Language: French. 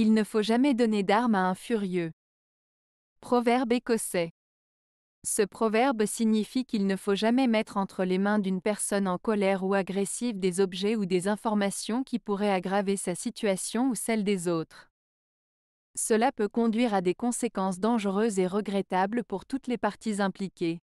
Il ne faut jamais donner d'armes à un furieux. Proverbe écossais. Ce proverbe signifie qu'il ne faut jamais mettre entre les mains d'une personne en colère ou agressive des objets ou des informations qui pourraient aggraver sa situation ou celle des autres. Cela peut conduire à des conséquences dangereuses et regrettables pour toutes les parties impliquées.